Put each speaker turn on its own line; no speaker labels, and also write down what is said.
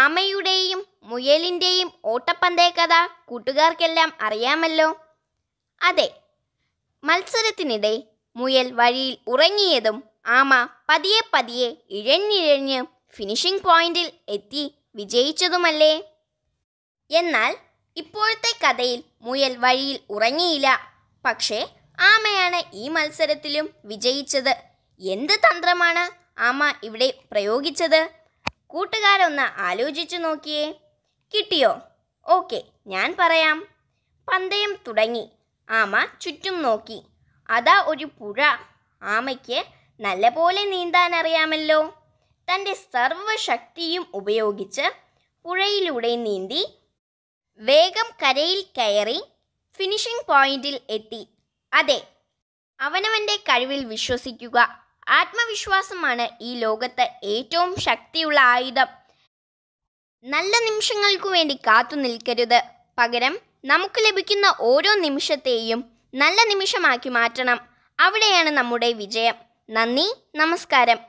ആമയുടെയും മുയലിൻ്റെയും ഓട്ടപ്പന്തയ കഥ കൂട്ടുകാർക്കെല്ലാം അറിയാമല്ലോ അതെ മത്സരത്തിനിടെ മുയൽ വഴിയിൽ ഉറങ്ങിയതും ആമ പതിയെ പതിയെ ഇഴഞ്ഞിഴഞ്ഞ് ഫിനിഷിംഗ് പോയിന്റിൽ എത്തി വിജയിച്ചതുമല്ലേ എന്നാൽ ഇപ്പോഴത്തെ കഥയിൽ മുയൽ വഴിയിൽ ഉറങ്ങിയില്ല പക്ഷേ ആമയാണ് ഈ മത്സരത്തിലും വിജയിച്ചത് എന്ത് തന്ത്രമാണ് ആമ ഇവിടെ പ്രയോഗിച്ചത് കൂട്ടുകാരൊന്ന് ആലോചിച്ചു നോക്കിയേ കിട്ടിയോ ഓക്കെ ഞാൻ പറയാം പന്തയം തുടങ്ങി ആമ ചുറ്റും നോക്കി അതാ ഒരു പുഴ ആമയ്ക്ക് നല്ലപോലെ നീന്താൻ അറിയാമല്ലോ തൻ്റെ സർവശക്തിയും ഉപയോഗിച്ച് പുഴയിലൂടെ നീന്തി വേഗം കരയിൽ കയറി ഫിനിഷിംഗ് പോയിന്റിൽ എത്തി അതെ അവനവൻ്റെ കഴിവിൽ വിശ്വസിക്കുക ആത്മവിശ്വാസമാണ് ഈ ലോകത്ത് ഏറ്റവും ശക്തിയുള്ള ആയുധം നല്ല നിമിഷങ്ങൾക്കു വേണ്ടി കാത്തു നിൽക്കരുത് പകരം നമുക്ക് ലഭിക്കുന്ന ഓരോ നിമിഷത്തെയും നല്ല നിമിഷമാക്കി മാറ്റണം അവിടെയാണ് നമ്മുടെ വിജയം നന്ദി നമസ്കാരം